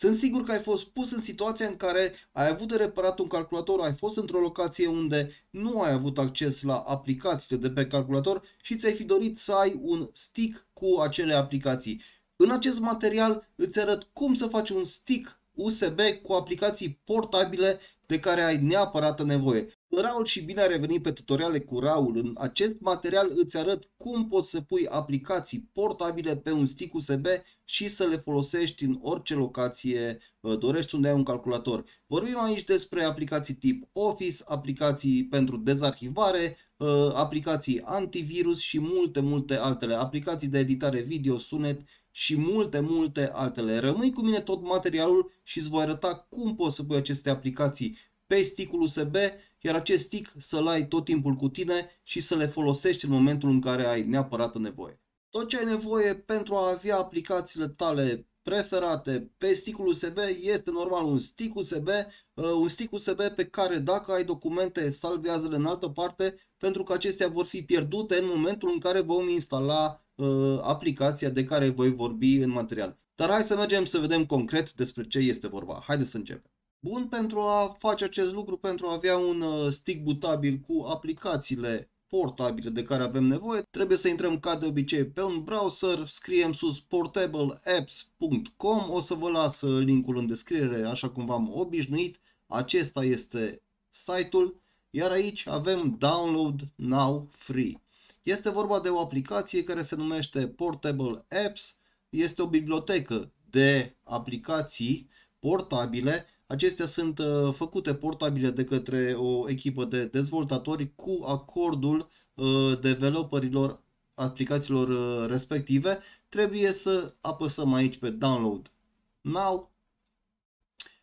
Sunt sigur că ai fost pus în situația în care ai avut de reparat un calculator, ai fost într-o locație unde nu ai avut acces la aplicațiile de pe calculator și ți-ai fi dorit să ai un stick cu acele aplicații. În acest material îți arăt cum să faci un stick USB cu aplicații portabile de care ai neapărat nevoie. Raul și bine ai revenit pe tutoriale cu Raul. În acest material îți arăt cum poți să pui aplicații portabile pe un stick USB și să le folosești în orice locație uh, dorești unde ai un calculator. Vorbim aici despre aplicații tip Office, aplicații pentru dezarhivare, uh, aplicații antivirus și multe, multe altele, aplicații de editare video, sunet și multe, multe altele. Rămâi cu mine tot materialul și îți voi arăta cum poți să pui aceste aplicații pe stick USB iar acest stick să-l ai tot timpul cu tine și să le folosești în momentul în care ai neapărat nevoie. Tot ce ai nevoie pentru a avea aplicațiile tale preferate pe stick USB este normal un stick USB, uh, un stick USB pe care dacă ai documente salvează-le în altă parte pentru că acestea vor fi pierdute în momentul în care vom instala uh, aplicația de care voi vorbi în material. Dar hai să mergem să vedem concret despre ce este vorba. Haideți să începem bun pentru a face acest lucru, pentru a avea un uh, stick butabil cu aplicațiile portabile de care avem nevoie, trebuie să intrăm ca de obicei pe un browser, scriem sus portableapps.com, o să vă las uh, linkul în descriere așa cum v-am obișnuit, acesta este site-ul, iar aici avem Download Now Free. Este vorba de o aplicație care se numește Portable Apps, este o bibliotecă de aplicații portabile Acestea sunt uh, făcute portabile de către o echipă de dezvoltatori cu acordul uh, developerilor aplicațiilor uh, respective. Trebuie să apăsăm aici pe Download Now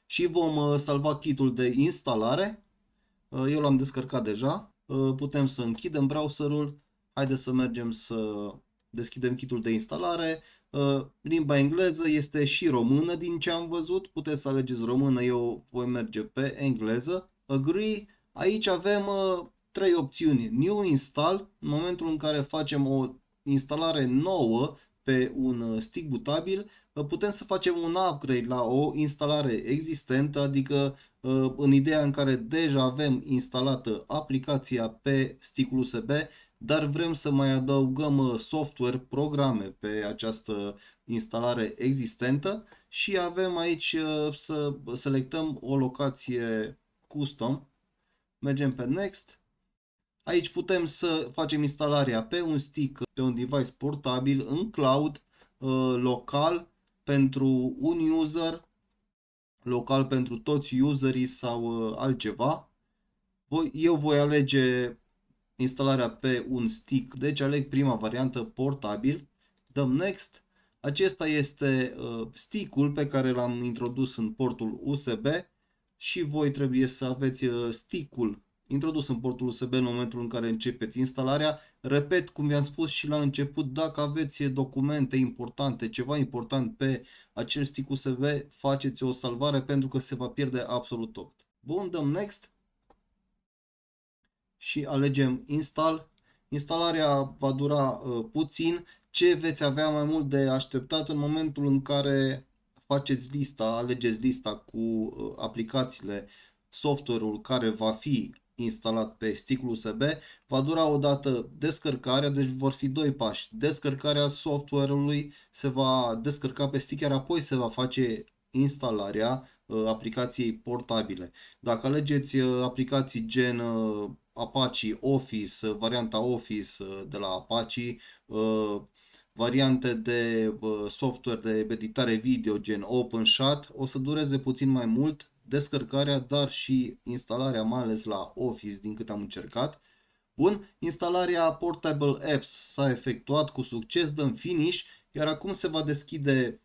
și vom salva kitul de instalare. Eu l-am descărcat deja. Putem să închidem browserul. Haideți să mergem să deschidem kitul de instalare. Uh, limba engleză este și română din ce am văzut, puteți să alegeți română, eu voi merge pe engleză. Agree, aici avem uh, trei opțiuni. New install, în momentul în care facem o instalare nouă pe un uh, stick bootabil, putem să facem un upgrade la o instalare existentă, adică în ideea în care deja avem instalată aplicația pe stick USB, dar vrem să mai adăugăm uh, software, programe pe această instalare existentă și avem aici uh, să selectăm o locație custom, mergem pe Next, aici putem să facem instalarea pe un stick, pe un device portabil, în cloud, uh, local, pentru un user, local pentru toți userii sau altceva. Eu voi alege instalarea pe un stick. Deci aleg prima variantă, portabil, dăm Next. Acesta este uh, stickul pe care l-am introdus în portul USB și voi trebuie să aveți uh, stickul introdus în portul USB în momentul în care începeți instalarea. Repet, cum vi-am spus și la început, dacă aveți documente importante, ceva important pe acel stick USB, faceți o salvare pentru că se va pierde absolut tot. Bun, dăm Next și alegem Install. Instalarea va dura uh, puțin. Ce veți avea mai mult de așteptat în momentul în care faceți lista, alegeți lista cu uh, aplicațiile, software-ul care va fi instalat pe sticul USB, va dura o dată descărcarea, deci vor fi doi pași. Descărcarea software-ului se va descărca pe stick, iar apoi se va face instalarea uh, aplicației portabile. Dacă alegeți aplicații gen Apache Office, varianta Office uh, de la Apache, uh, variante de uh, software de editare video gen OpenShot, o să dureze puțin mai mult descărcarea, dar și instalarea, mai ales la Office, din câte am încercat. Bun, instalarea Portable Apps s-a efectuat cu succes, dăm finish, iar acum se va deschide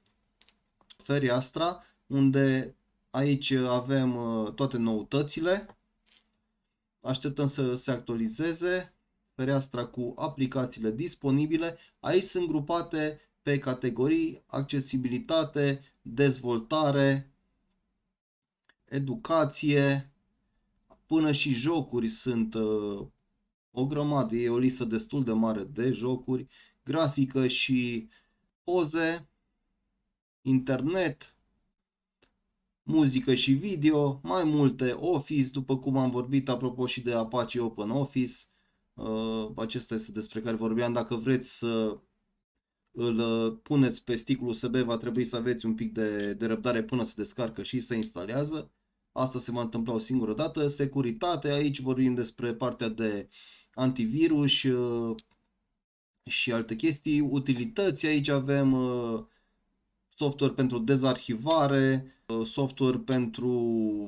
fereastra, unde aici avem toate noutățile, Așteptăm să se actualizeze fereastra cu aplicațiile disponibile. Aici sunt grupate pe categorii accesibilitate, dezvoltare, educație, până și jocuri sunt uh, o grămadă, e o listă destul de mare de jocuri, grafică și poze, internet, muzică și video, mai multe Office, după cum am vorbit apropo și de Apache Open Office. Uh, acesta este despre care vorbeam. Dacă vreți să îl uh, puneți pe sticul USB, va trebui să aveți un pic de, de răbdare până se descarcă și se instalează. Asta se va întâmpla o singură dată. Securitate, aici vorbim despre partea de antivirus uh, și alte chestii. Utilități, aici avem software pentru dezarhivare, uh, software pentru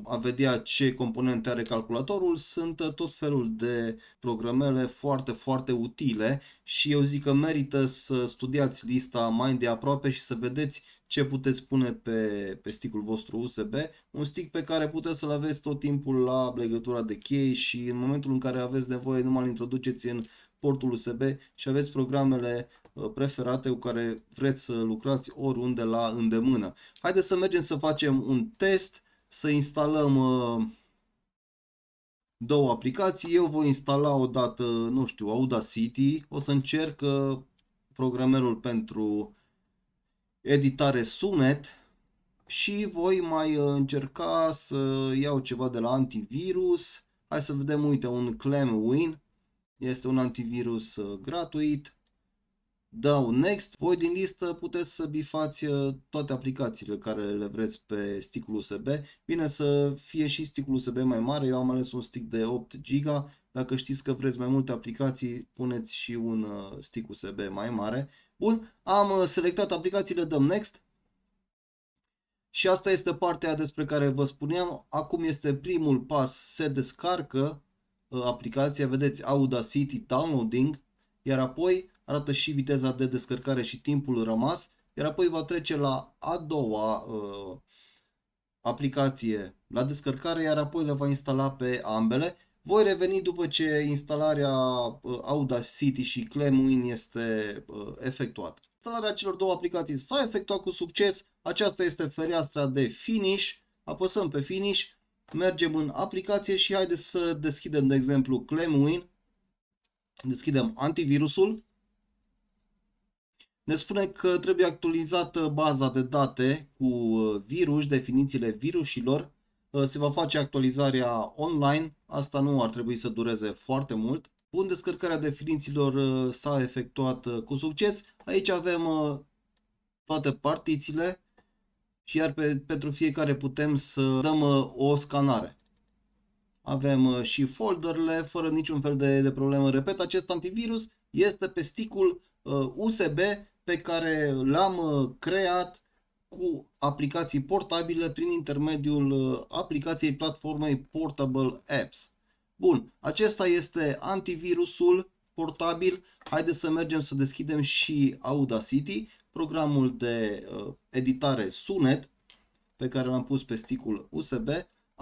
a vedea ce componente are calculatorul, sunt uh, tot felul de programele foarte, foarte utile și eu zic că merită să studiați lista mai de aproape și să vedeți ce puteți pune pe, pe stickul vostru USB, un stick pe care puteți să-l aveți tot timpul la legătura de chei și în momentul în care aveți nevoie numai îl introduceți în portul USB și aveți programele Uh, preferate cu care vreți să lucrați oriunde la îndemână. Haideți să mergem să facem un test, să instalăm uh, două aplicații. Eu voi instala odată, nu știu, Audacity. O să încerc uh, programerul pentru editare sunet și voi mai încerca să iau ceva de la antivirus. Hai să vedem, uite, un ClamWin. Este un antivirus gratuit dau Next. Voi din listă puteți să bifați uh, toate aplicațiile care le vreți pe sticul USB. Bine să fie și sticul USB mai mare, eu am ales un stick de 8 GB. Dacă știți că vreți mai multe aplicații, puneți și un uh, stick USB mai mare. Bun, am uh, selectat aplicațiile, dăm Next. Și asta este partea despre care vă spuneam. Acum este primul pas, se descarcă aplicația, vedeți Audacity Downloading, iar apoi arată și viteza de descărcare și timpul rămas, iar apoi va trece la a doua uh, aplicație la descărcare, iar apoi le va instala pe ambele. Voi reveni după ce instalarea uh, Audacity și Clemwin este uh, efectuată. Instalarea celor două aplicații s-a efectuat cu succes. Aceasta este fereastra de Finish. Apăsăm pe Finish, mergem în aplicație și haideți să deschidem, de exemplu, Clemwin, Deschidem antivirusul ne spune că trebuie actualizată baza de date cu uh, virus, definițiile virusilor. Uh, se va face actualizarea online, asta nu ar trebui să dureze foarte mult. Bun, descărcarea definițiilor uh, s-a efectuat cu succes. Aici avem toate partițiile și iar pe, pentru fiecare putem să dăm o scanare. Avem și folderele fără niciun fel de, de problemă. Repet, acest antivirus este pe sticul USB pe care l-am uh, creat cu aplicații portabile prin intermediul uh, aplicației platformei Portable Apps. Bun, acesta este antivirusul portabil. Haideți să mergem să deschidem și Audacity, programul de uh, editare sunet pe care l-am pus pe sticul USB.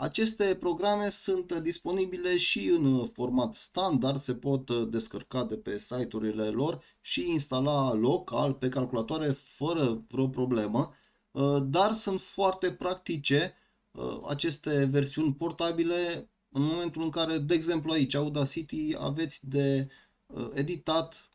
Aceste programe sunt disponibile și în format standard, se pot uh, descărca de pe site-urile lor și instala local pe calculatoare fără vreo problemă, uh, dar sunt foarte practice uh, aceste versiuni portabile în momentul în care, de exemplu aici, Audacity, aveți de editat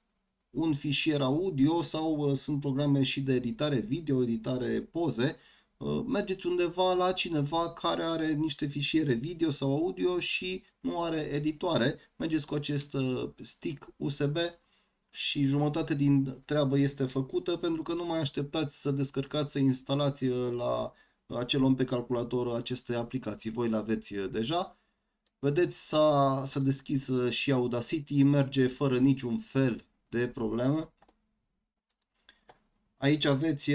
un fișier audio sau sunt programe și de editare video, editare poze, Ă, mergeți undeva la cineva care are niște fișiere video sau audio și nu are editoare, mergeți cu acest ă, stick USB și jumătate din treabă este făcută pentru că nu mai așteptați să descărcați, să instalați ă, la acel om pe calculator aceste aplicații. Voi le aveți deja. Vedeți, s-a, s-a deschis și Audacity, merge fără niciun fel de problemă. Aici aveți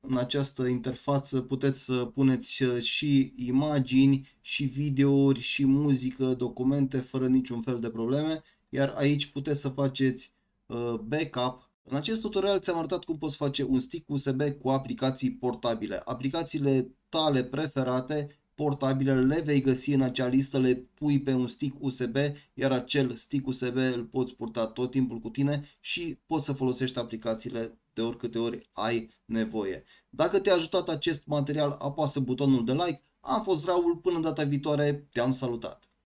în această interfață puteți să puneți și imagini, și videouri, și muzică, documente, fără niciun fel de probleme, iar aici puteți să faceți uh, backup în acest tutorial ți-am arătat cum poți face un stick USB cu aplicații portabile. Aplicațiile tale preferate, portabile, le vei găsi în acea listă, le pui pe un stick USB, iar acel stick USB îl poți purta tot timpul cu tine și poți să folosești aplicațiile de oricâte ori ai nevoie. Dacă te-a ajutat acest material, apasă butonul de like. Am fost Raul, până data viitoare, te-am salutat!